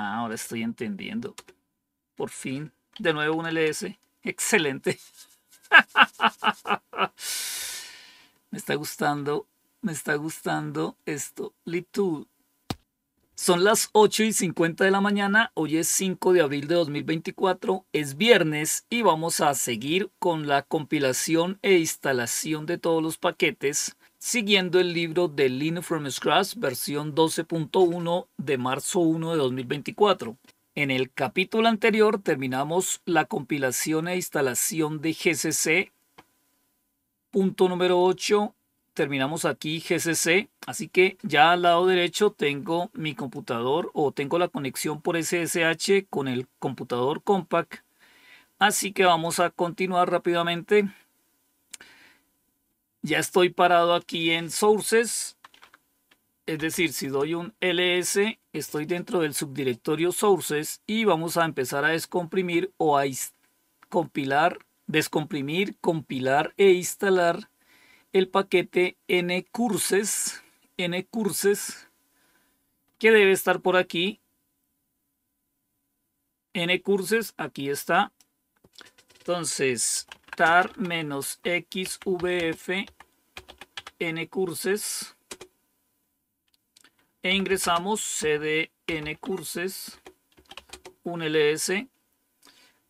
Ah, ahora estoy entendiendo. Por fin, de nuevo un LS. Excelente. me está gustando, me está gustando esto. Litu, Son las 8 y 50 de la mañana, hoy es 5 de abril de 2024, es viernes y vamos a seguir con la compilación e instalación de todos los paquetes siguiendo el libro de Linux from Scratch versión 12.1 de marzo 1 de 2024. En el capítulo anterior terminamos la compilación e instalación de GCC. Punto número 8. Terminamos aquí GCC. Así que ya al lado derecho tengo mi computador o tengo la conexión por SSH con el computador Compact. Así que vamos a continuar rápidamente ya estoy parado aquí en sources. Es decir, si doy un ls, estoy dentro del subdirectorio sources y vamos a empezar a descomprimir o a compilar, descomprimir, compilar e instalar el paquete ncurses, ncurses, que debe estar por aquí. ncurses, aquí está. Entonces, menos xvf curses e ingresamos cd curses, un ls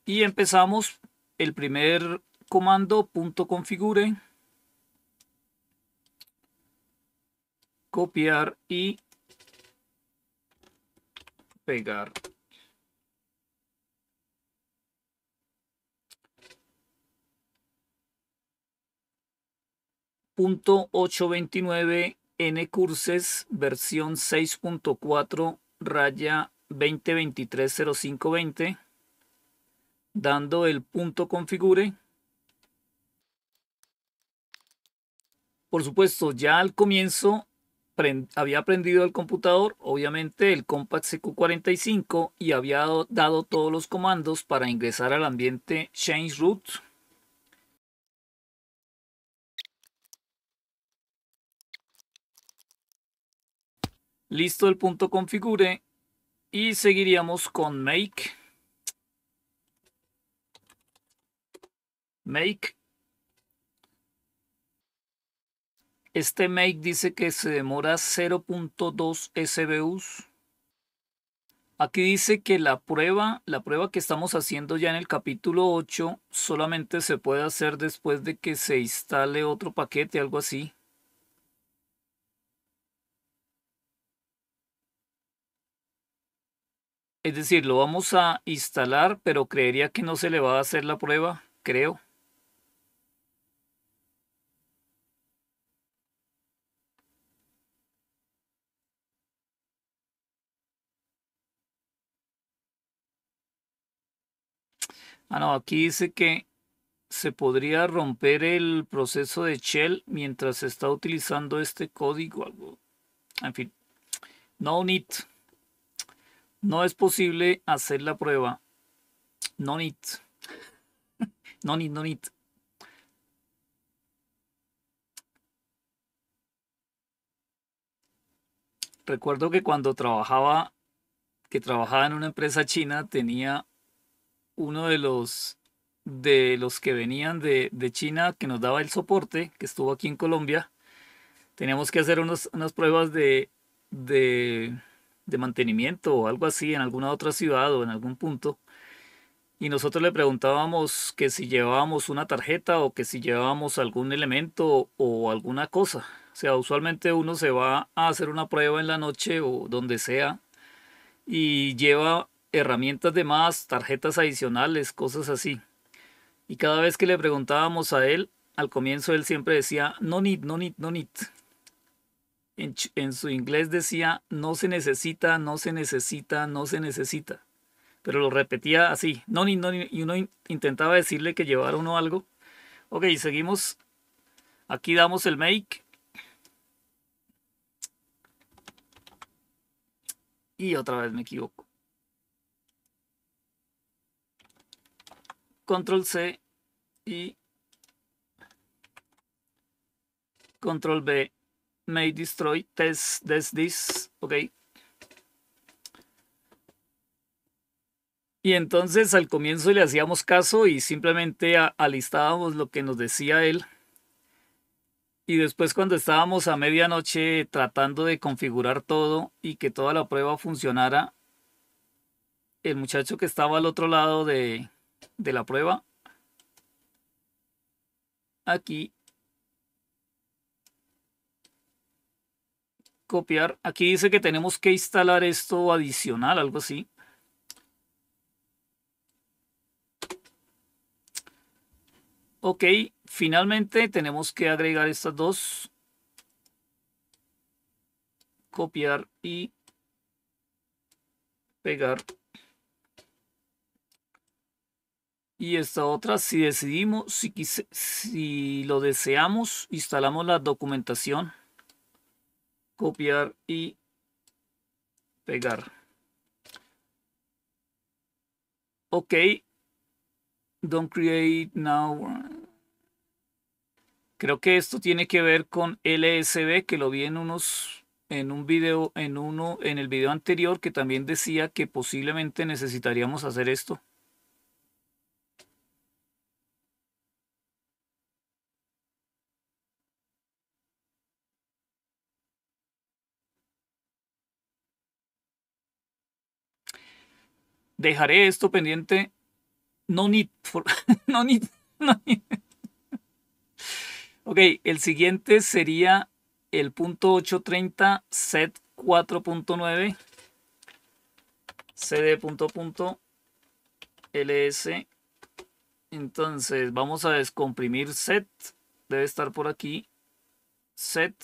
y empezamos el primer comando punto configure copiar y pegar .829 N Curses versión 6.4 raya 2023-0520 dando el punto configure. Por supuesto, ya al comienzo había prendido el computador, obviamente el Compact CQ45 y había dado todos los comandos para ingresar al ambiente Change Root. Listo el punto configure y seguiríamos con make. Make. Este make dice que se demora 0.2 SBUs. Aquí dice que la prueba, la prueba que estamos haciendo ya en el capítulo 8, solamente se puede hacer después de que se instale otro paquete, algo así. Es decir, lo vamos a instalar, pero creería que no se le va a hacer la prueba, creo. Ah, no, aquí dice que se podría romper el proceso de Shell mientras se está utilizando este código. En fin, no need. No es posible hacer la prueba. No need. No need, no need. Recuerdo que cuando trabajaba, que trabajaba en una empresa china, tenía uno de los de los que venían de, China que nos daba el soporte, que estuvo aquí en Colombia, teníamos que hacer unas pruebas de, de, de mantenimiento o algo así en alguna otra ciudad o en algún punto. Y nosotros le preguntábamos que si llevábamos una tarjeta o que si llevábamos algún elemento o alguna cosa. O sea, usualmente uno se va a hacer una prueba en la noche o donde sea y lleva herramientas de más, tarjetas adicionales, cosas así. Y cada vez que le preguntábamos a él, al comienzo él siempre decía, no need, no need, no need en, su inglés decía, no se necesita, no se necesita, no se necesita. Pero lo repetía así, no, ni, y uno intentaba decirle que llevara uno algo. Ok, seguimos. Aquí damos el make. Y otra vez me equivoco. Control C y Control B may destroy test this, this, ok. Y entonces al comienzo le hacíamos caso y simplemente alistábamos lo que nos decía él. Y después cuando estábamos a medianoche tratando de configurar todo y que toda la prueba funcionara, el muchacho que estaba al otro lado de, de la prueba, aquí copiar. Aquí dice que tenemos que instalar esto adicional, algo así. Ok, finalmente tenemos que agregar estas dos. Copiar y pegar. Y esta otra, si decidimos, si, si lo deseamos, instalamos la documentación copiar y pegar. Ok. Don't create now. Creo que esto tiene que ver con LSB, que lo vi en unos en un video en uno en el video anterior que también decía que posiblemente necesitaríamos hacer esto. Dejaré esto pendiente. No need no Ok, el siguiente sería el punto 830 set 4.9 cd ls entonces vamos a descomprimir set debe estar por aquí set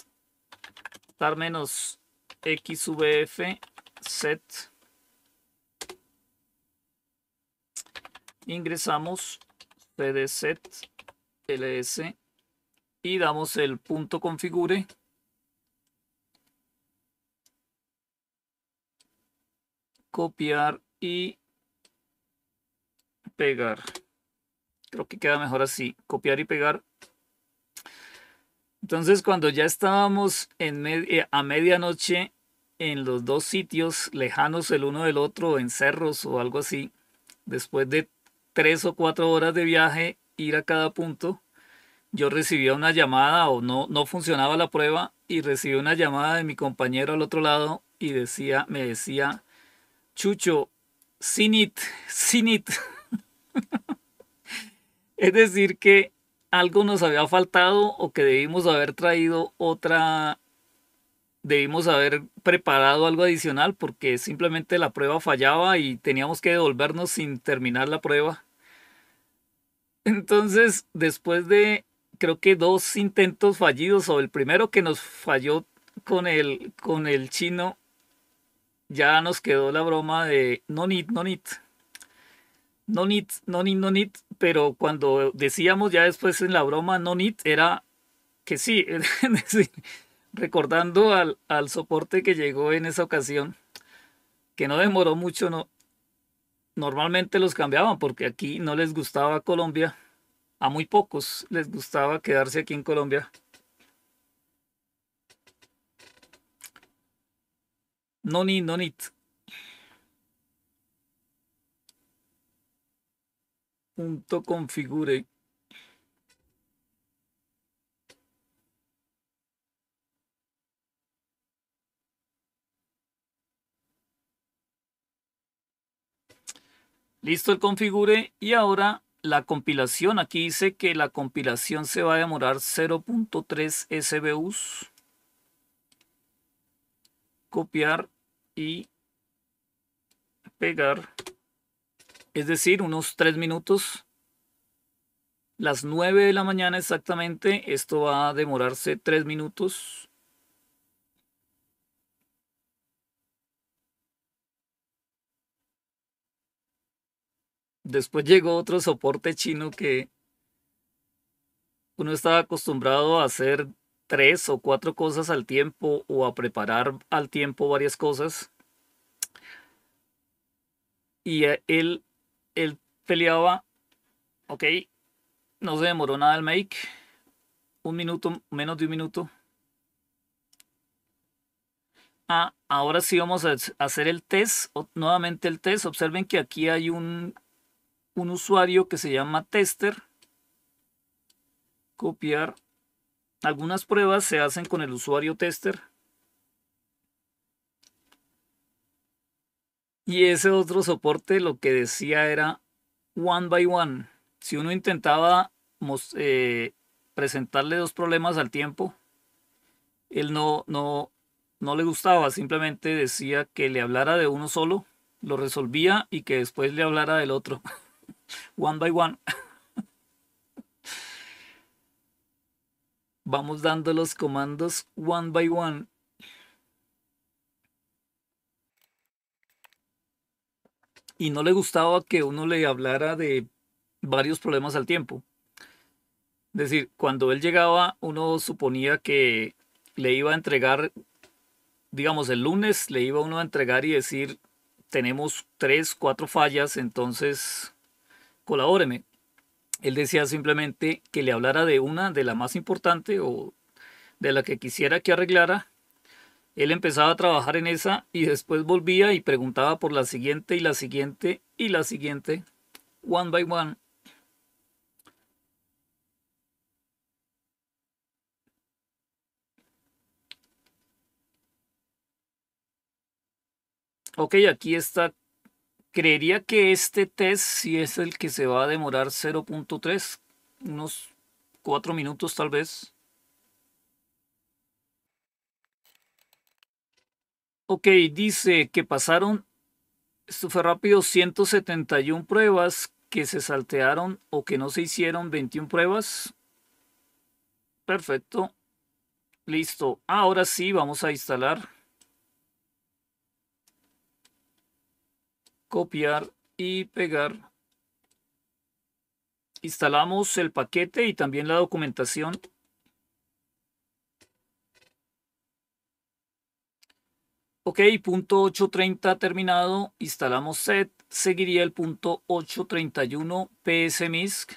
dar menos xvf set Ingresamos set ls y damos el punto configure. Copiar y pegar. Creo que queda mejor así. Copiar y pegar. Entonces cuando ya estábamos en eh, a medianoche en los dos sitios lejanos el uno del otro, en cerros o algo así, después de tres o cuatro horas de viaje, ir a cada punto. Yo recibía una llamada o no, no funcionaba la prueba y recibí una llamada de mi compañero al otro lado y decía, me decía, Chucho, sin it, sin it. es decir, que algo nos había faltado o que debimos haber traído otra, debimos haber preparado algo adicional porque simplemente la prueba fallaba y teníamos que devolvernos sin terminar la prueba. Entonces, después de creo que dos intentos fallidos, o el primero que nos falló con el, con el chino, ya nos quedó la broma de no need, no need. No need, no need, no need. Pero cuando decíamos ya después en la broma no need, era que sí. recordando al, al soporte que llegó en esa ocasión, que no demoró mucho, no, normalmente los cambiaban porque aquí no les gustaba Colombia. A muy pocos les gustaba quedarse aquí en Colombia. No ni, no ni. Punto configure. Listo el configure y ahora la compilación. Aquí dice que la compilación se va a demorar 0.3 SBUs. Copiar y pegar. Es decir, unos 3 minutos. Las 9 de la mañana exactamente. Esto va a demorarse 3 minutos. Después llegó otro soporte chino que uno estaba acostumbrado a hacer tres o cuatro cosas al tiempo o a preparar al tiempo varias cosas. Y él, peleaba, ok, no se demoró nada el make, un minuto, menos de un minuto. Ah, ahora sí vamos a hacer el test, nuevamente el test. Observen que aquí hay un un usuario que se llama tester, copiar. Algunas pruebas se hacen con el usuario tester. Y ese otro soporte lo que decía era one by one. Si uno intentaba eh, presentarle dos problemas al tiempo, él no, no, no le gustaba, simplemente decía que le hablara de uno solo, lo resolvía y que después le hablara del otro. one by one. Vamos dando los comandos one by one. Y no le gustaba que uno le hablara de varios problemas al tiempo. Es decir, cuando él llegaba, uno suponía que le iba a entregar, digamos, el lunes le iba uno a entregar y decir, tenemos tres, cuatro fallas, entonces colabóreme. Él decía simplemente que le hablara de una, de las más importantes o de la que quisiera que arreglara. Él empezaba a trabajar en esa y después volvía y preguntaba por la siguiente y la siguiente y la siguiente, one by one. Ok, aquí está Creería que este test sí es el que se va a demorar 0.3, unos 4 minutos tal vez. Ok, dice que pasaron, esto fue rápido, 171 pruebas, que se saltearon o que no se hicieron 21 pruebas. Perfecto. Listo. Ahora sí, vamos a instalar copiar y pegar. Instalamos el paquete y también la documentación. Ok, punto 830 terminado. Instalamos set. Seguiría el punto 831 psmisc.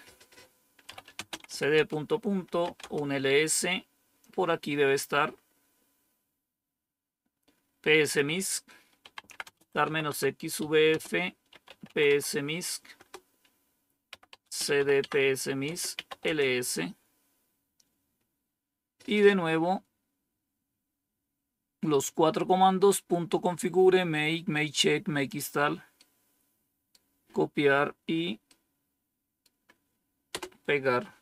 cd punto punto un ls. Por aquí debe estar psmisc dar menos xvf psmisc cdpsmisc ls y de nuevo los cuatro comandos punto configure make make check make install copiar y pegar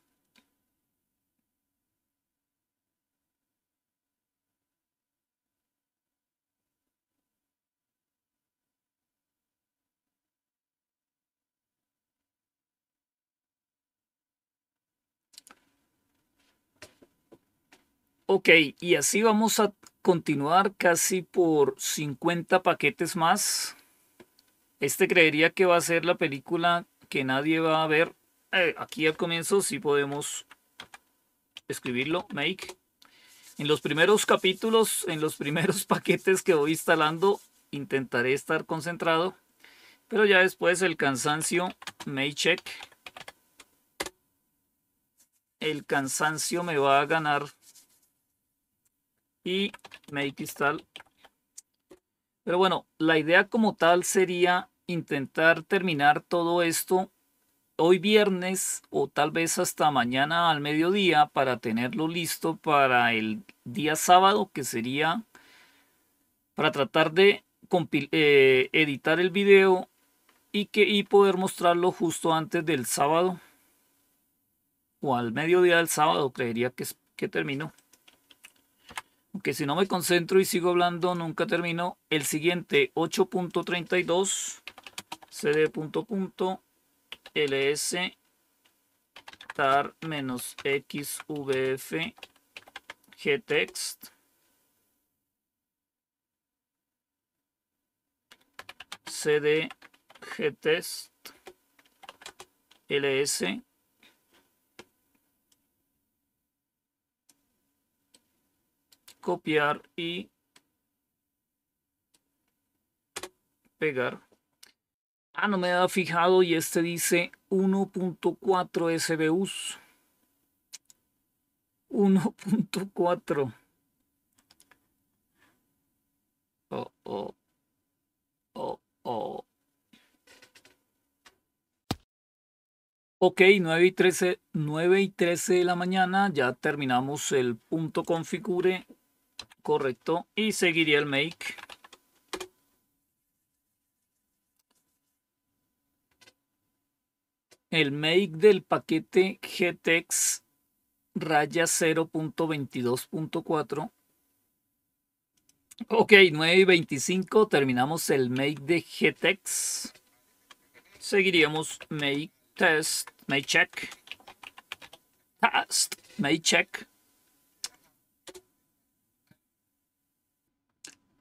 Ok, y así vamos a continuar casi por 50 paquetes más. Este creería que va a ser la película que nadie va a ver. Eh, aquí al comienzo sí podemos escribirlo, make. En los primeros capítulos, en los primeros paquetes que voy instalando, intentaré estar concentrado. Pero ya después el cansancio, make check. El cansancio me va a ganar y Makeistal. Pero bueno, la idea como tal sería intentar terminar todo esto hoy viernes o tal vez hasta mañana al mediodía para tenerlo listo para el día sábado que sería para tratar de eh, editar el video y, que, y poder mostrarlo justo antes del sábado o al mediodía del sábado creería que, que terminó. Aunque si no me concentro y sigo hablando nunca termino. El siguiente 8.32 cd punto punto ls tar menos xvf gtext cd gtest ls copiar y pegar. Ah, no me había fijado y este dice 1.4 SBUs. 1.4. Oh, oh. Oh, Ok, 9 y, 13, 9 y 13 de la mañana, ya terminamos el punto configure Correcto. Y seguiría el make. El make del paquete GTEx raya 0.22.4. Ok, 9.25 Terminamos el make de GTEx. Seguiríamos make test, make check. Test, make check.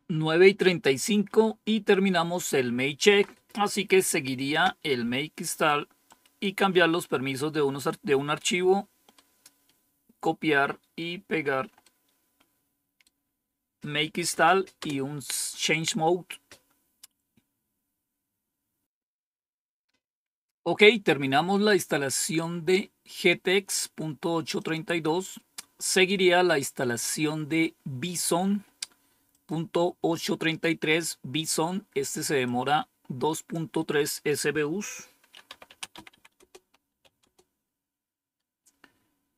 9 y 35 y terminamos el make check. Así que seguiría el make install y cambiar los permisos de, unos, de un archivo, copiar y pegar make install y un change mode. Ok, terminamos la instalación de gtex.832. Seguiría la instalación de Bison tres Bison. Este se demora 2.3 SBUs.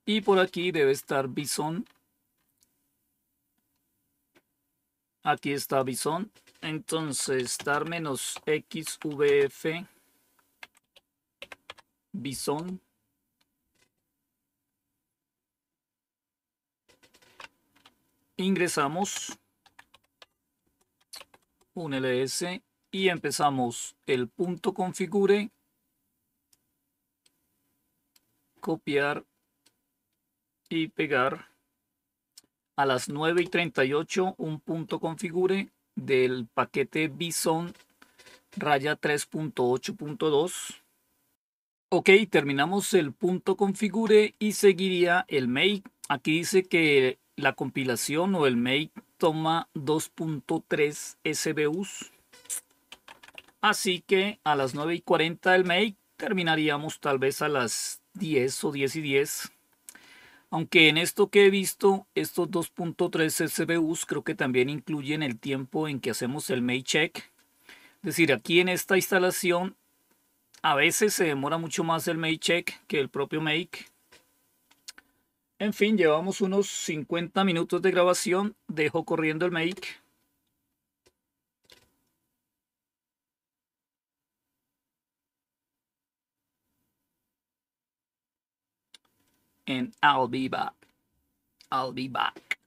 Y por aquí debe estar Bison. Aquí está Bison. Entonces, dar menos XVF Bison. Ingresamos un ls y empezamos el punto configure, copiar y pegar. A las 9 y 38 un punto configure del paquete Bison raya 3.8.2. Ok, terminamos el punto configure y seguiría el make. Aquí dice que la compilación o el make toma 2.3 SBUs. Así que a las 9 y 40 del make terminaríamos tal vez a las 10 o 10 y 10. Aunque en esto que he visto, estos 2.3 SBUs creo que también incluyen el tiempo en que hacemos el make check. Es decir, aquí en esta instalación a veces se demora mucho más el make check que el propio make. En fin, llevamos unos 50 minutos de grabación. Dejo corriendo el make. And I'll be back. I'll be back.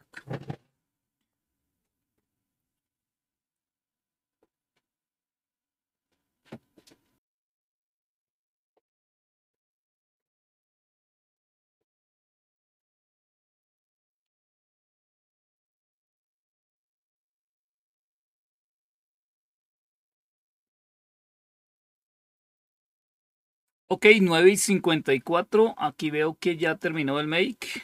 Ok, 9 y 54. Aquí veo que ya terminó el make.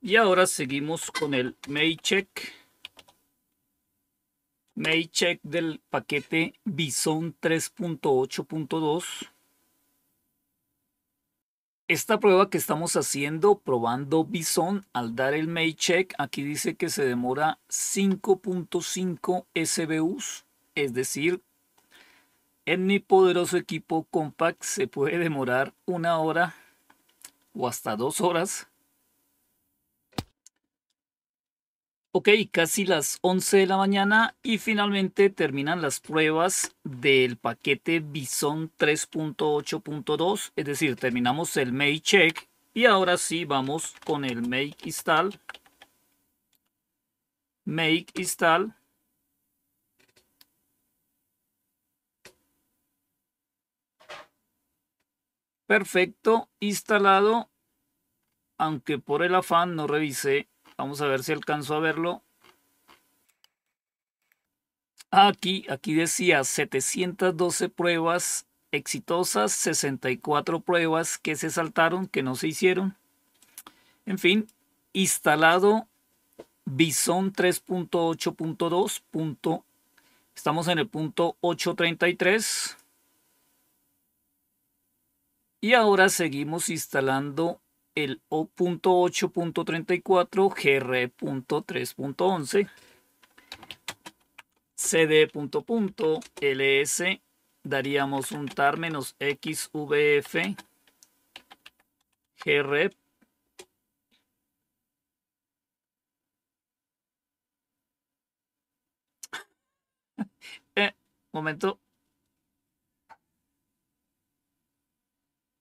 Y ahora seguimos con el make check. Make check del paquete Bison 3.8.2. Esta prueba que estamos haciendo probando Bison al dar el make check, aquí dice que se demora 5.5 SBUs, es decir, en mi poderoso equipo Compact se puede demorar una hora o hasta dos horas. Ok, casi las 11 de la mañana y finalmente terminan las pruebas del paquete Bison 3.8.2, es decir, terminamos el Make Check y ahora sí vamos con el Make Install. Make Install perfecto instalado aunque por el afán no revisé vamos a ver si alcanzo a verlo aquí aquí decía 712 pruebas exitosas 64 pruebas que se saltaron que no se hicieron en fin instalado Bison 3.8.2 estamos en el punto 833 y ahora seguimos instalando el O.8.34 GR.3.11 CD punto punto LS daríamos un tar menos XVF gr e, eh, momento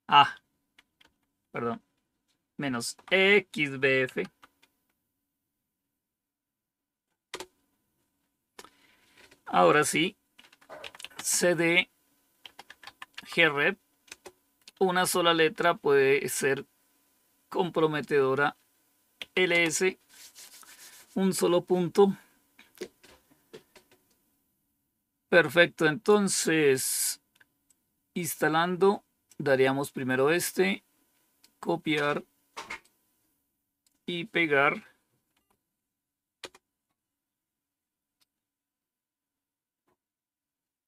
Ah, perdón. Menos XBF. Ahora sí. CD grep. Una sola letra puede ser comprometedora. LS. Un solo punto. Perfecto, entonces instalando daríamos primero este, copiar y pegar.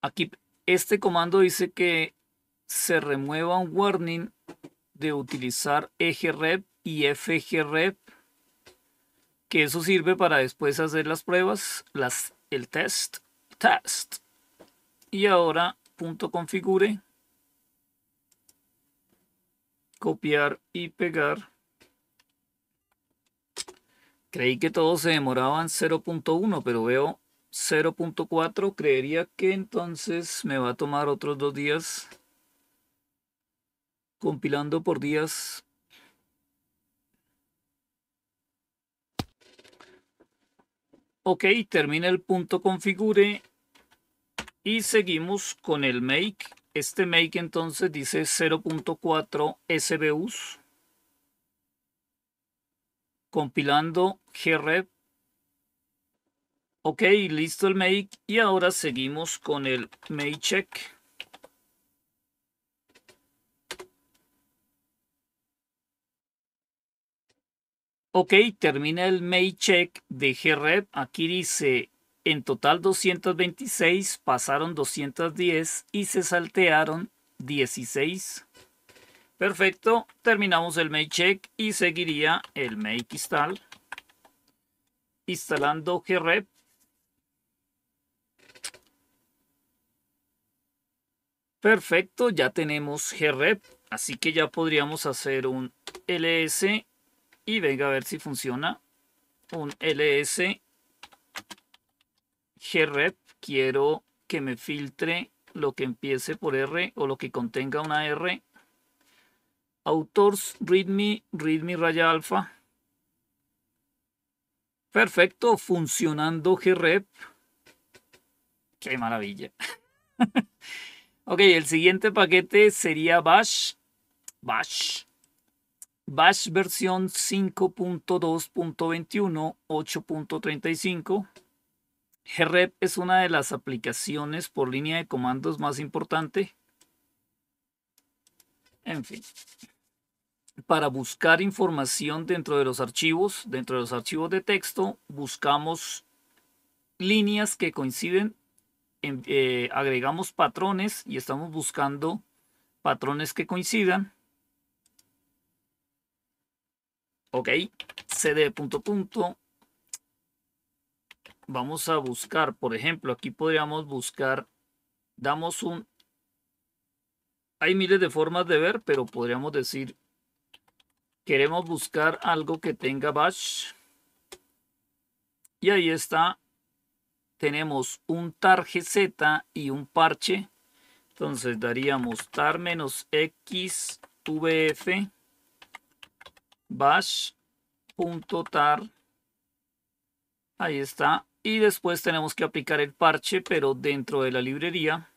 Aquí este comando dice que se remueva un warning de utilizar eje y fg que eso sirve para después hacer las pruebas, las, el test, test. Y ahora punto configure copiar y pegar. Creí que todos se demoraban 0.1, pero veo 0.4. Creería que entonces me va a tomar otros dos días compilando por días. Ok, termina el punto configure y seguimos con el make este make entonces dice 0.4 SBUs. Compilando grep. Ok, listo el make. Y ahora seguimos con el make check. Ok, termina el make check de grep. Aquí dice en total 226, pasaron 210 y se saltearon 16. Perfecto, terminamos el make check y seguiría el make install. Instalando grep. Perfecto, ya tenemos grep, así que ya podríamos hacer un ls y venga a ver si funciona. Un ls grep quiero que me filtre lo que empiece por R o lo que contenga una R. Autors, readme, readme raya alfa. Perfecto, funcionando grep. Qué maravilla. ok, el siguiente paquete sería bash. Bash. Bash versión 5.2.21, 8.35. GREP es una de las aplicaciones por línea de comandos más importante. En fin. Para buscar información dentro de los archivos, dentro de los archivos de texto, buscamos líneas que coinciden, eh, agregamos patrones y estamos buscando patrones que coincidan. Ok, cd punto punto, vamos a buscar, por ejemplo, aquí podríamos buscar, damos un, hay miles de formas de ver, pero podríamos decir, queremos buscar algo que tenga bash. Y ahí está, tenemos un tar gz y un parche. Entonces daríamos tar menos x bash.tar. Ahí está y después tenemos que aplicar el parche pero dentro de la librería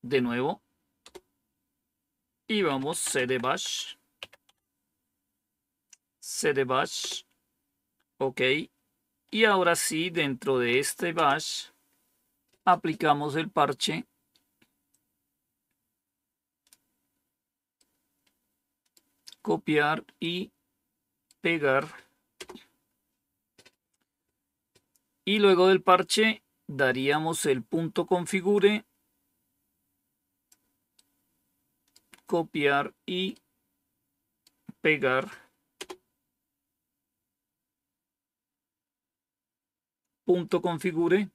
de nuevo y vamos cd bash cd bash ok y ahora sí dentro de este bash aplicamos el parche copiar y pegar Y luego del parche daríamos el punto configure, copiar y pegar punto configure.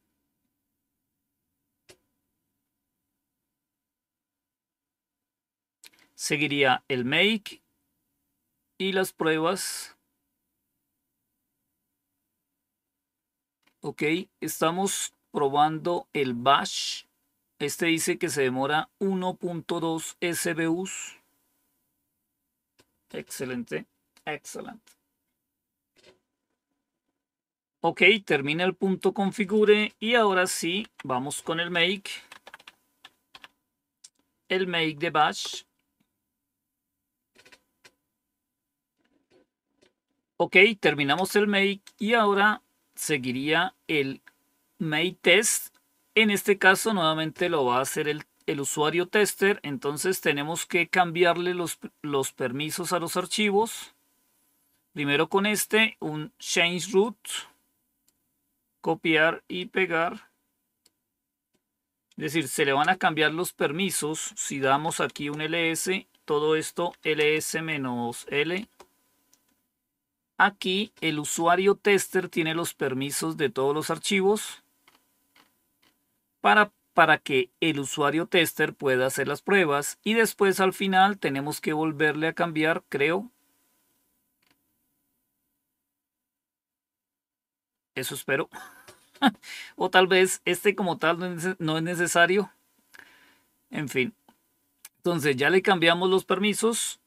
Seguiría el make y las pruebas Ok, estamos probando el bash. Este dice que se demora 1.2 SBUs. Excelente, excelente. Ok, termina el punto configure y ahora sí, vamos con el make. El make de bash. Ok, terminamos el make y ahora seguiría el main test. En este caso nuevamente lo va a hacer el, usuario tester. Entonces tenemos que cambiarle los, los, permisos a los archivos. Primero con este, un change root. Copiar y pegar. Es decir, se le van a cambiar los permisos si damos aquí un ls, todo esto ls-l Aquí el usuario tester tiene los permisos de todos los archivos para, para que el usuario tester pueda hacer las pruebas y después al final tenemos que volverle a cambiar, creo. Eso espero. o tal vez este como tal no es necesario. En fin. Entonces ya le cambiamos los permisos.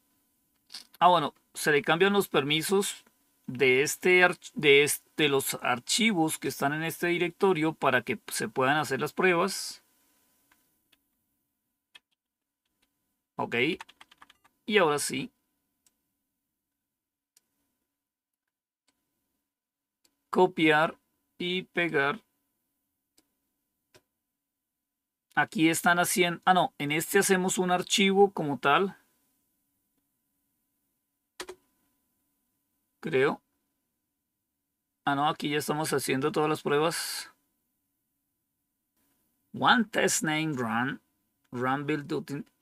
Ah, bueno, se le cambian los permisos de, este, de, este, los archivos que están en este directorio para que se puedan hacer las pruebas. Ok. Y ahora sí. Copiar y pegar. Aquí están haciendo... Ah, no. En este hacemos un archivo como tal. creo. Ah, no, aquí ya estamos haciendo todas las pruebas. One test name run, run build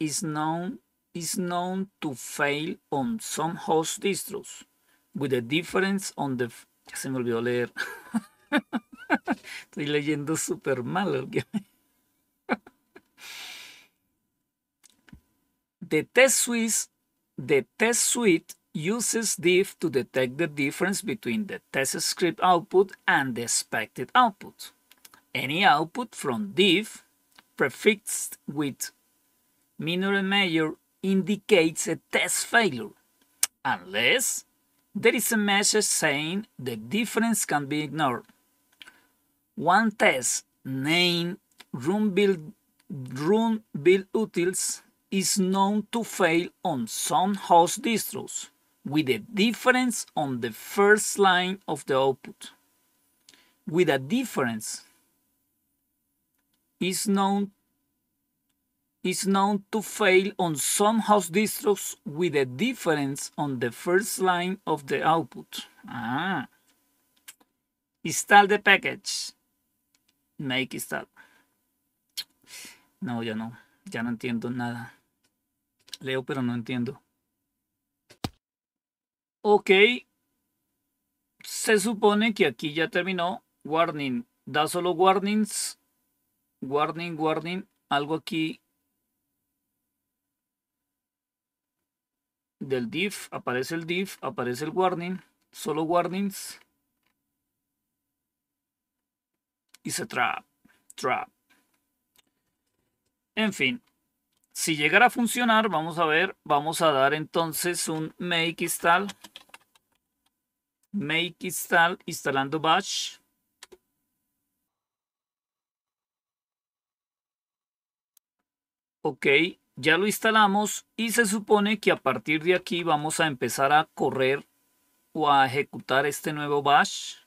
is known, is known to fail on some host distros, with a difference on the... Ya se me olvidó leer. Estoy leyendo súper mal. the test suite, the test suite uses diff to detect the difference between the test script output and the expected output. Any output from diff prefixed with minor and major indicates a test failure, unless there is a message saying the difference can be ignored. One test named room build, room build utils is known to fail on some host distros with a difference on the first line of the output. With a difference is known is known to fail on some host distros with a difference on the first line of the output. Ah. Install the package. Make install. No, ya no. Ya no entiendo nada. Leo, pero no entiendo. Ok. Se supone que aquí ya terminó. Warning. Da solo warnings. Warning, warning. Algo aquí del div, aparece el div, aparece el warning, solo warnings. Y se trap, trap. En fin, si llegara a funcionar, vamos a ver, vamos a dar entonces un make install, make install instalando bash. Ok, ya lo instalamos y se supone que a partir de aquí vamos a empezar a correr o a ejecutar este nuevo bash.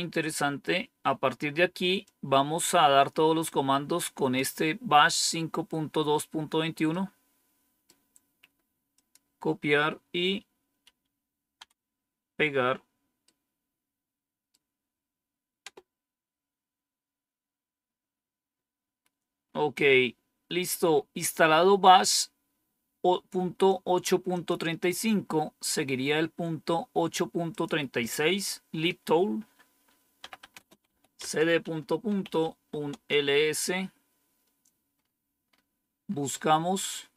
interesante. A partir de aquí vamos a dar todos los comandos con este bash 5.2.21. Copiar y pegar. Ok, listo. Instalado bash 8.35, seguiría el punto 8.36, libtool cd punto punto un ls buscamos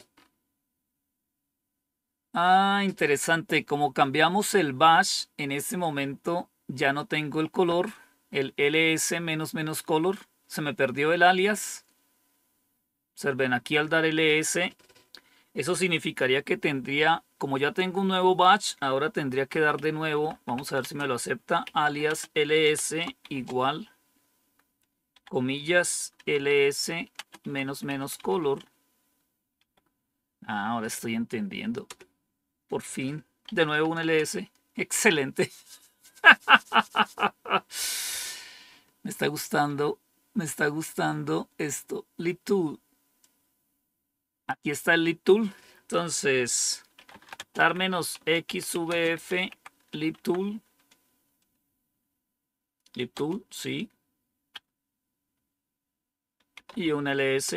ah interesante como cambiamos el bash en este momento ya no tengo el color el ls menos menos color se me perdió el alias observen aquí al dar ls eso significaría que tendría, como ya tengo un nuevo batch, ahora tendría que dar de nuevo, vamos a ver si me lo acepta, alias ls igual comillas ls menos menos color. Ah, ahora estoy entendiendo. Por fin, de nuevo un ls. Excelente. me está gustando, me está gustando esto. LibTool. Aquí está el LibTool. Entonces, dar menos xvf libtool. tool, sí y un ls.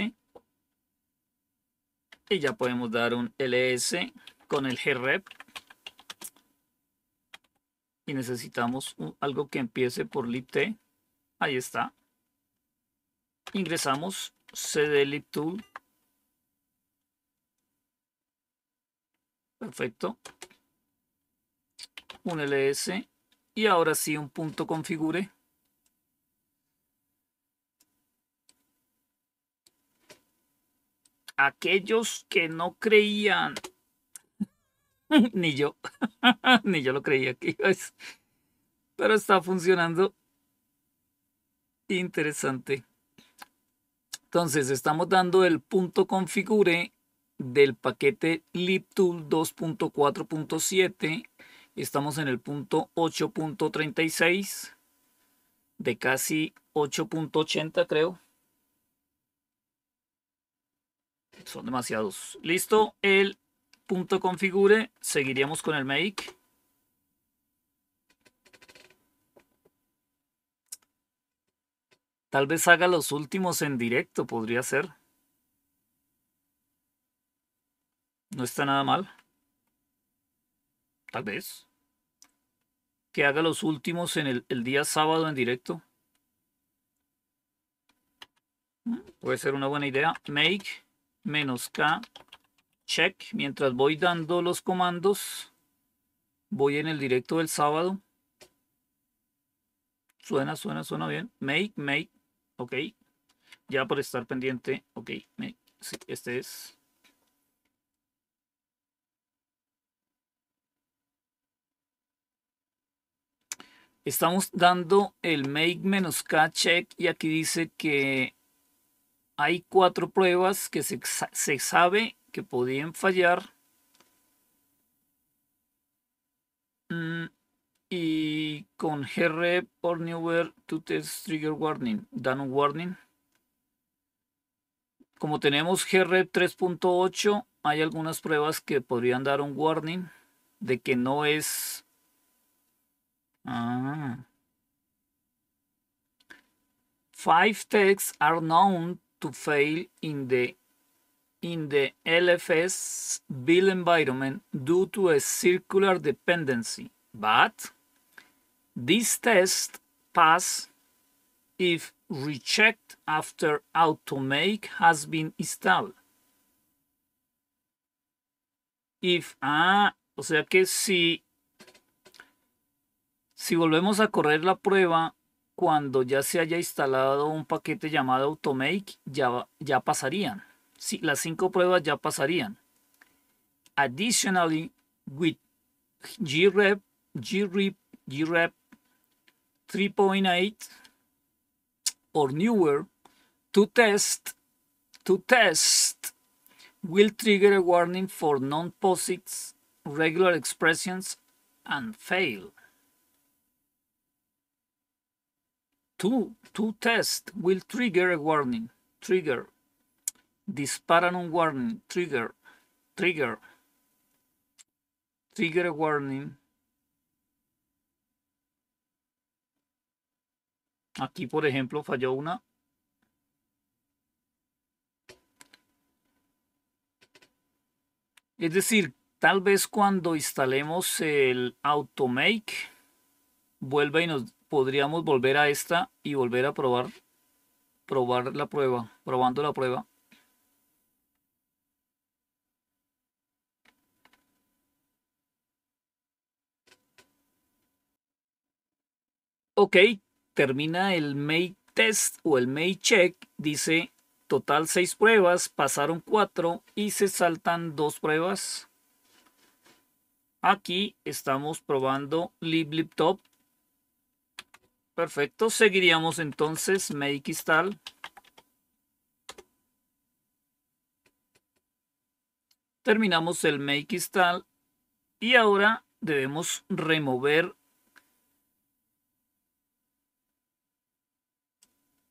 Y ya podemos dar un ls con el grep. Y necesitamos algo que empiece por libt. Ahí está. Ingresamos cd libtool. Perfecto. Un ls. Y ahora sí un punto configure. aquellos que no creían, ni yo, ni yo lo creía que iba pero está funcionando interesante. Entonces, estamos dando el punto configure del paquete libtool 2.4.7 estamos en el punto 8.36 de casi 8.80 creo. Son demasiados. Listo. El punto configure. Seguiríamos con el make. Tal vez haga los últimos en directo, podría ser. No está nada mal. Tal vez. Que haga los últimos en el, el día sábado en directo. Mm, puede ser una buena idea. Make menos K, check. Mientras voy dando los comandos, voy en el directo del sábado. Suena, suena, suena bien. Make, make, ok. Ya por estar pendiente, ok, este es. Estamos dando el make menos K check y aquí dice que hay cuatro pruebas que se, sabe que podían fallar. Mm, y con GRE por Newer to Test Trigger Warning, dan un warning. Como tenemos GR 3.8, e hay algunas pruebas que podrían dar un warning de que no es... Ah. Five tests are known to fail in the in the LFS build environment due to a circular dependency, but this test pass if rechecked after Automake has been installed. If, ah, o sea que si, si volvemos a correr la prueba cuando ya se haya instalado un paquete llamado Automake, ya, ya pasarían. Sí, las cinco pruebas ya pasarían. Additionally, with grep, grep, grep 3.8 or newer, to test, to test will trigger a warning for non-POSIX regular expressions and fail. Two two test will trigger a warning. Trigger. Disparan un warning. Trigger. Trigger. Trigger a warning. Aquí, por ejemplo, falló una. Es decir, tal vez cuando instalemos el automake, vuelve y nos podríamos volver a esta y volver a probar, probar la prueba, probando la prueba. Ok, termina el make Test o el make Check, dice total seis pruebas, pasaron cuatro y se saltan dos pruebas. Aquí estamos probando libliptop. Perfecto. Seguiríamos entonces make install. Terminamos el make install y ahora debemos remover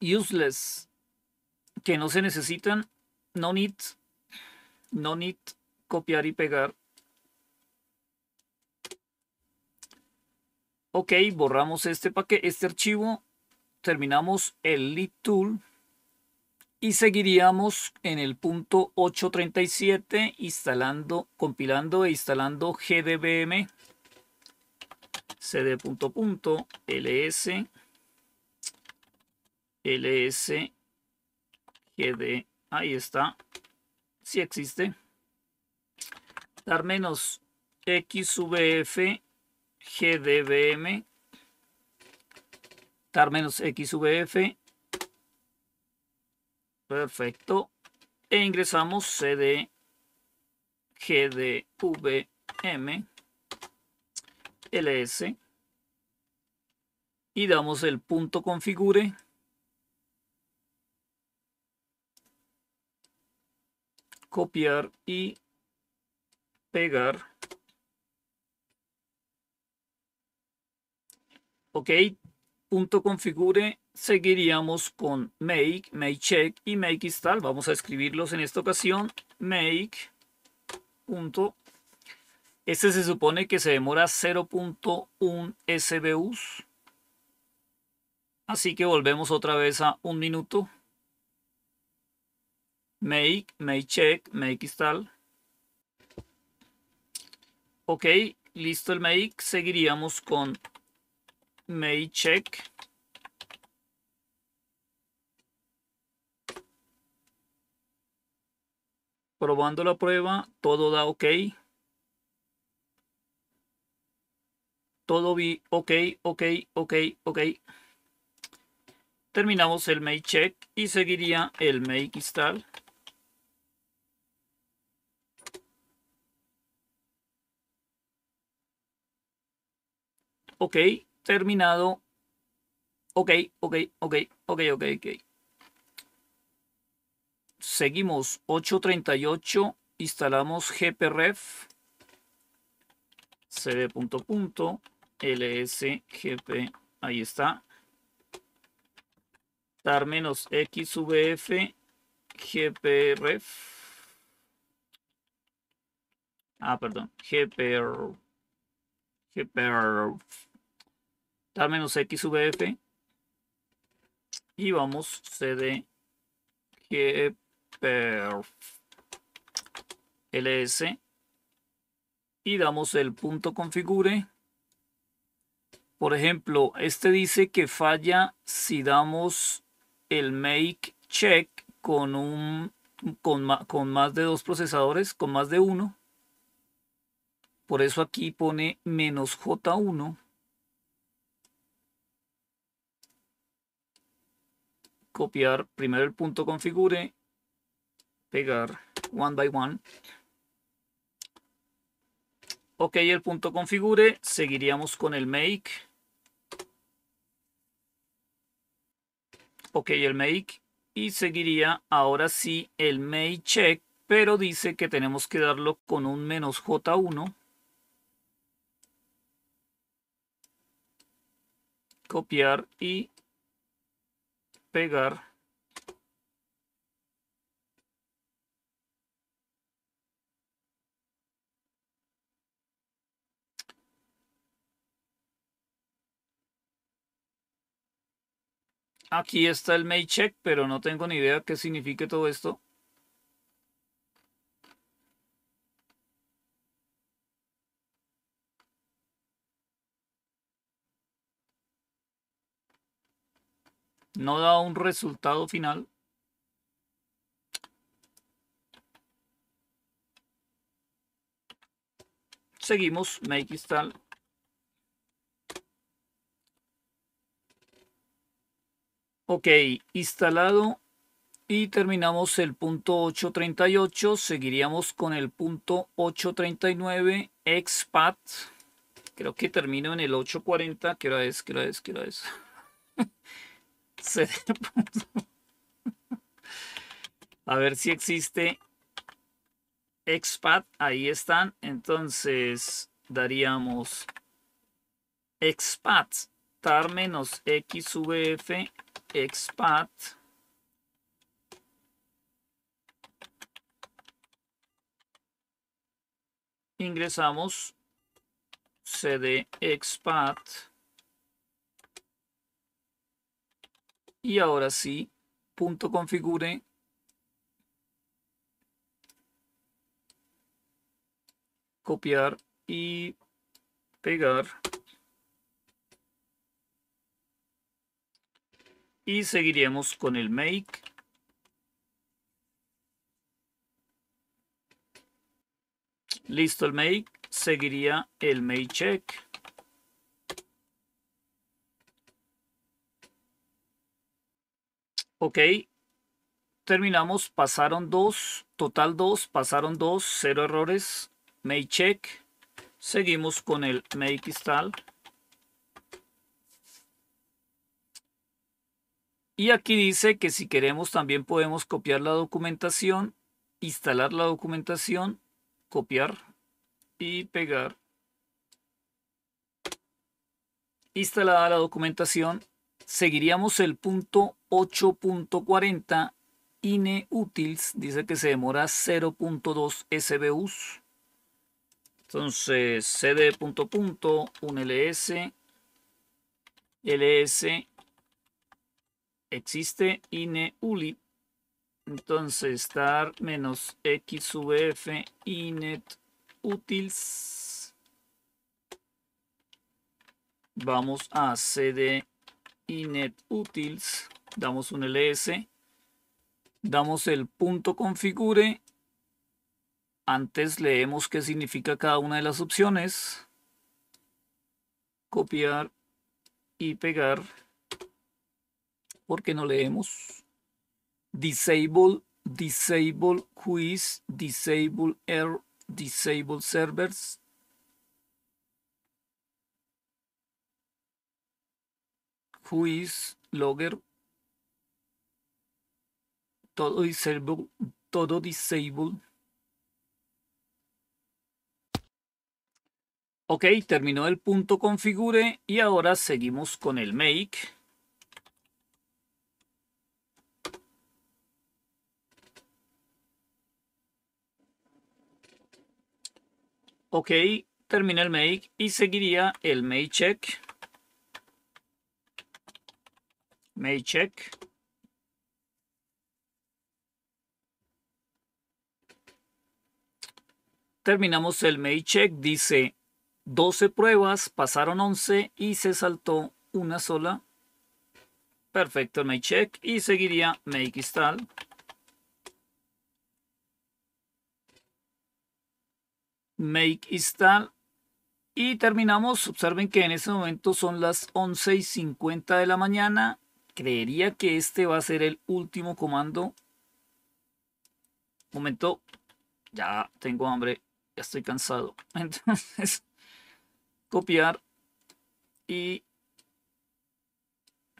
useless que no se necesitan. No need. No need copiar y pegar. Ok, borramos este paquete, este archivo. Terminamos el lead tool. Y seguiríamos en el punto 837 instalando, compilando e instalando GDBM cd punto punto ls ls gd ahí está si existe dar menos xvf GDBM tar menos XVF. Perfecto. E ingresamos CD GDVM LS y damos el punto configure. Copiar y pegar. ok, punto configure, seguiríamos con make, make check y make install. Vamos a escribirlos en esta ocasión, make, punto. Este se supone que se demora 0.1 SBUs. Así que volvemos otra vez a un minuto. Make, make check, make install. Ok, listo el make. Seguiríamos con may check Probando la prueba, todo da ok. Todo vi ok, ok, ok, ok. Terminamos el may check y seguiría el make install. Ok, terminado. Ok, ok, ok, ok, ok, ok. Seguimos 838, instalamos gpref cd punto punto gp. ahí está. tar menos xvf gpref. Ah, perdón, gpref. gpref Dar menos X Y vamos CD e, LS. Y damos el punto configure. Por ejemplo, este dice que falla si damos el make check con un con, con, más de dos procesadores, con más de uno. Por eso aquí pone menos J1 copiar primero el punto configure, pegar one by one. Ok, el punto configure, seguiríamos con el make. Ok, el make. Y seguiría ahora sí el make check, pero dice que tenemos que darlo con un menos J1. Copiar y pegar Aquí está el May check, pero no tengo ni idea qué signifique todo esto. no da un resultado final. Seguimos, make install. Ok, instalado y terminamos el punto 838. Seguiríamos con el punto 839 expat. Creo que termino en el 840. ¿Qué hora es? ¿Qué hora es? ¿Qué hora es? A ver si existe expat. Ahí están. Entonces daríamos expat tar menos xvf expat. Ingresamos cd expat. Y ahora sí, punto configure. Copiar y pegar. Y seguiríamos con el make. Listo el make. Seguiría el make check. Ok. Terminamos. Pasaron dos. Total dos. Pasaron dos. Cero errores. Make check. Seguimos con el make install. Y aquí dice que si queremos también podemos copiar la documentación, instalar la documentación, copiar y pegar. Instalada la documentación, seguiríamos el punto 8.40 INE útils, dice que se demora 0.2 SBUs. Entonces, CD punto punto, un LS, LS, existe INE Entonces, estar menos XVF net Vamos a CD y netutils, damos un ls, damos el punto configure, antes leemos qué significa cada una de las opciones, copiar y pegar, porque no leemos, disable, disable quiz, disable error, disable servers, who logger todo disable todo disable ok terminó el punto configure y ahora seguimos con el make ok termina el make y seguiría el make check check Terminamos el check Dice 12 pruebas, pasaron 11 y se saltó una sola. Perfecto, el check Y seguiría make install Make install y terminamos, observen que en este momento son las 11 y 50 de la mañana Creería que este va a ser el último comando. Momento. Ya tengo hambre. Ya estoy cansado. Entonces, copiar y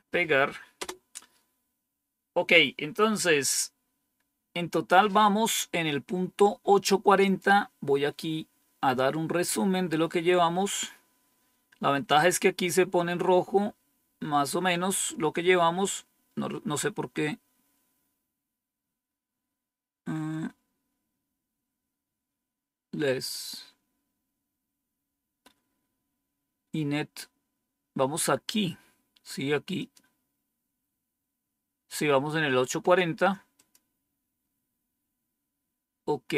pegar. Ok, entonces, en total vamos en el punto 840. Voy aquí a dar un resumen de lo que llevamos. La ventaja es que aquí se pone en rojo más o menos lo que llevamos. No, sé por qué. Mm. les. Inet. Vamos aquí. Sí, aquí. Si sí, vamos en el 840. Ok.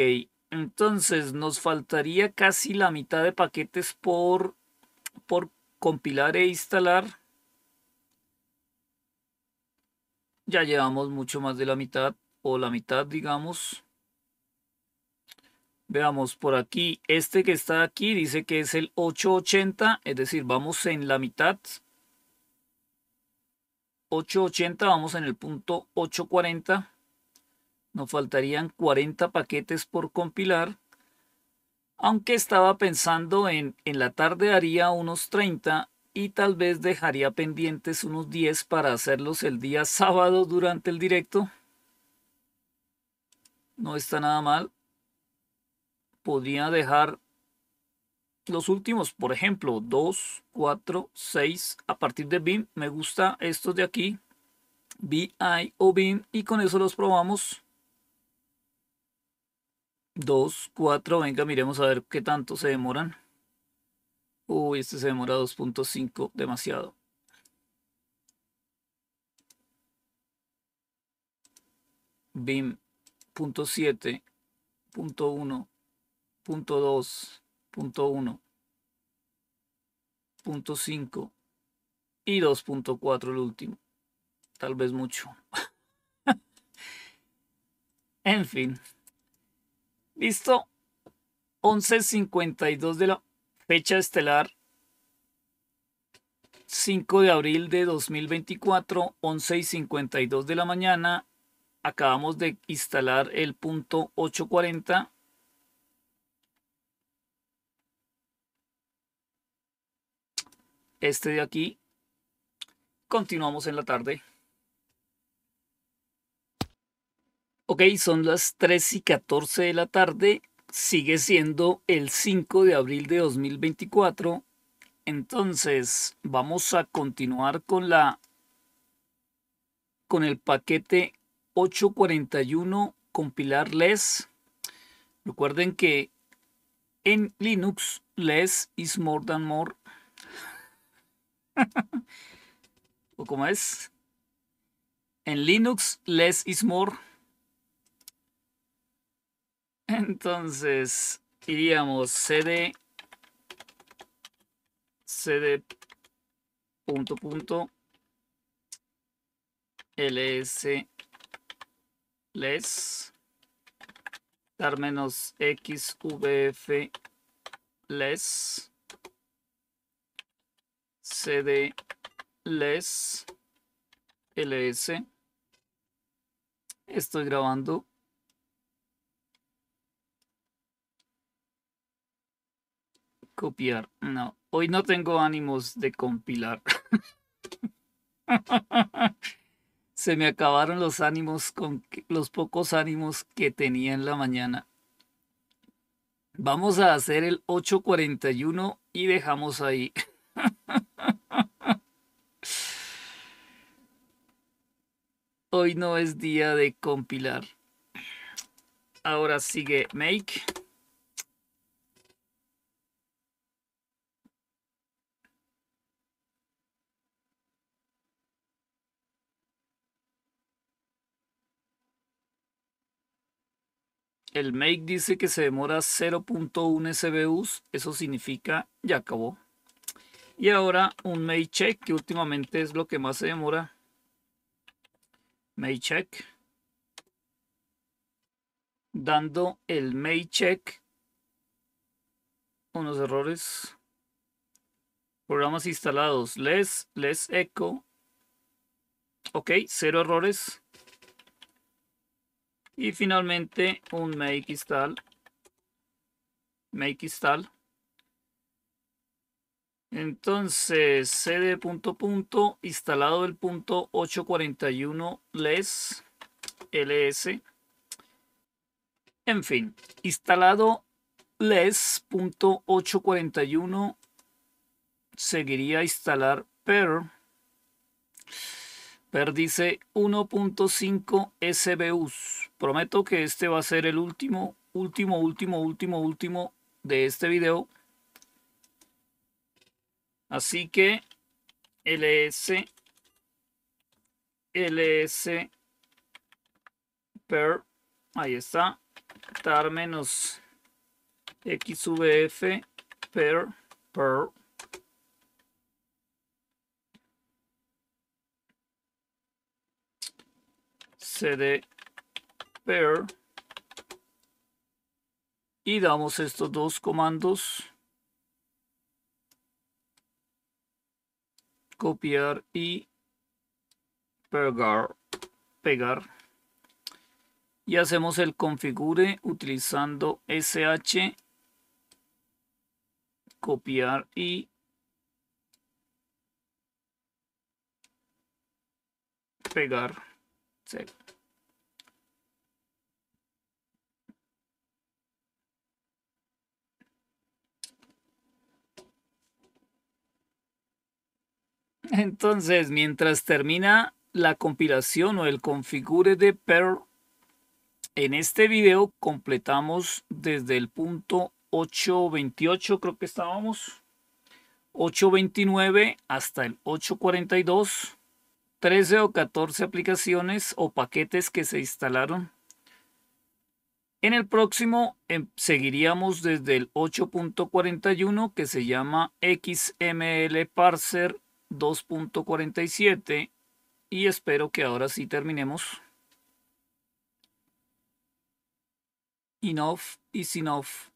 Entonces nos faltaría casi la mitad de paquetes por, por compilar e instalar. Ya llevamos mucho más de la mitad o la mitad, digamos. Veamos por aquí, este que está aquí dice que es el 880, es decir, vamos en la mitad. 880, vamos en el punto 840. Nos faltarían 40 paquetes por compilar. Aunque estaba pensando en, en la tarde haría unos 30 y tal vez dejaría pendientes unos 10 para hacerlos el día sábado durante el directo. No está nada mal. Podría dejar los últimos, por ejemplo, 2, 4, 6 a partir de BIM. Me gusta estos de aquí, BI o BIM, y con eso los probamos. 2, 4, venga, miremos a ver qué tanto se demoran. Uy, este se demora 2.5, demasiado. BIM, punto 7, punto 1, punto 2, punto 1, 5 y 2.4 el último. Tal vez mucho. en fin. Listo. 11.52 de la Fecha estelar 5 de abril de 2024, 11 y 52 de la mañana. Acabamos de instalar el punto 840. Este de aquí. Continuamos en la tarde. Ok, son las 3 y 14 de la tarde sigue siendo el 5 de abril de 2024. Entonces, vamos a continuar con la con el paquete 841 compilar less. Recuerden que en Linux less is more than more. ¿O cómo es? En Linux less is more. Entonces, iríamos cd, cd, punto, punto, ls, les, dar menos xvf, les, cd, les, ls. E Estoy grabando. Copiar. No, hoy no tengo ánimos de compilar. Se me acabaron los ánimos con los pocos ánimos que tenía en la mañana. Vamos a hacer el 841 y dejamos ahí. Hoy no es día de compilar. Ahora sigue make. El make dice que se demora 0.1 SBUs. Eso significa ya acabó. Y ahora un make check, que últimamente es lo que más se demora. Make check. Dando el make check. Unos errores. Programas instalados. Les, les echo. Ok, cero errores. Y finalmente un make install. Make install. Entonces, cd punto punto instalado el punto 841 les ls. En fin, instalado les.841 seguiría instalar per Per dice 1.5 SBUs. Prometo que este va a ser el último, último, último, último, último de este video. Así que LS LS per ahí está tar menos xvf per per cd pair y damos estos dos comandos copiar y pegar pegar y hacemos el configure utilizando sh copiar y pegar Entonces, mientras termina la compilación o el configure de Perl, en este video completamos desde el punto 828, creo que estábamos, 829 hasta el 842, 13 o 14 aplicaciones o paquetes que se instalaron. En el próximo em, seguiríamos desde el 8.41 que se llama XML Parser 2.47 y espero que ahora sí terminemos. Enough is enough.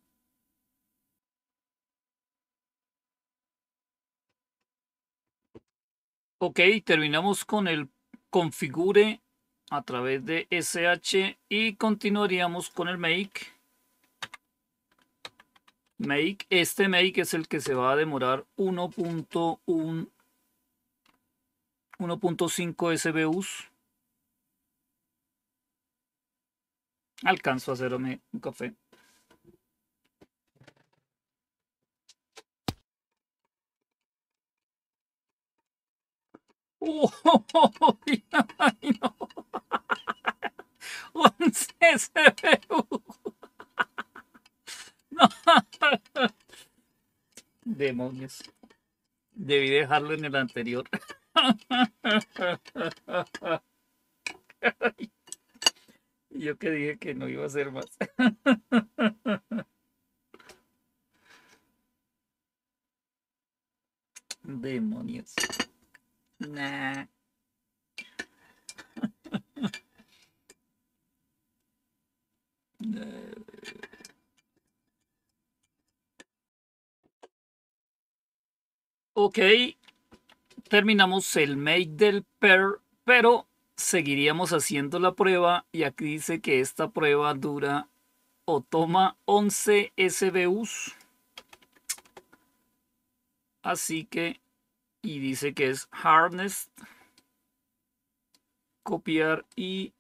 Ok, terminamos con el configure a través de sh y continuaríamos con el make. Make, este make es el que se va a demorar 1.1 1.5 SBUs. Alcanzo a hacerme un café. Oh, No. Demonios. Debí dejarlo en el anterior. dije que no iba a ser más. Demonios. Nah. Ok, terminamos el make del per, pero seguiríamos haciendo la prueba y aquí dice que esta prueba dura o toma 11 SBUs. Así que, y dice que es harness, copiar y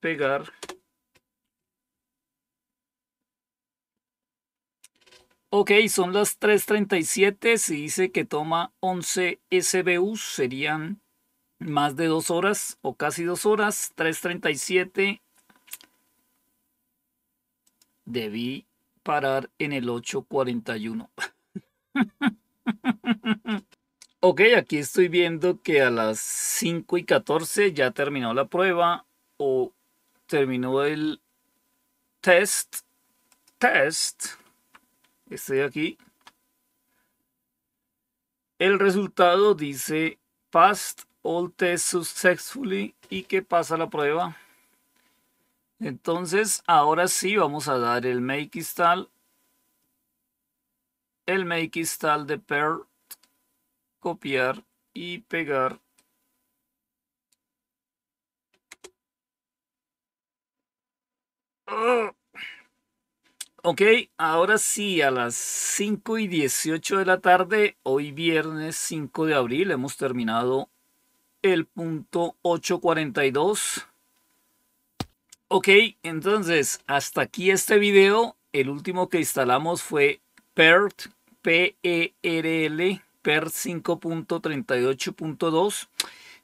pegar. Ok, son las 3.37, Se dice que toma 11 SBUs, serían más de dos horas o casi dos horas, 3.37. Debí parar en el 8.41. ok, aquí estoy viendo que a las 5 y 14 ya terminó la prueba o terminó el test. Test. Estoy aquí. El resultado dice past all test successfully y que pasa la prueba. Entonces, ahora sí vamos a dar el make install. El make install de per copiar y pegar. Ok, ahora sí, a las 5 y 18 de la tarde, hoy viernes 5 de abril, hemos terminado el punto 842. Ok, entonces hasta aquí este video. El último que instalamos fue PERT, P-E-R-L, e PERT 5.38.2.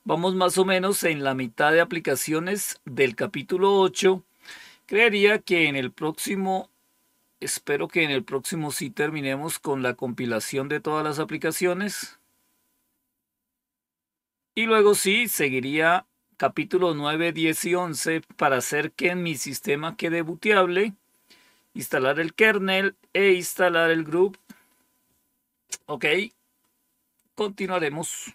Vamos más o menos en la mitad de aplicaciones del capítulo 8. Creería que en el próximo, espero que en el próximo si terminemos con la compilación de todas las aplicaciones. Y luego sí, seguiría capítulo 9, 10 y 11 para hacer que en mi sistema quede booteable, instalar el kernel e instalar el group. Ok, continuaremos.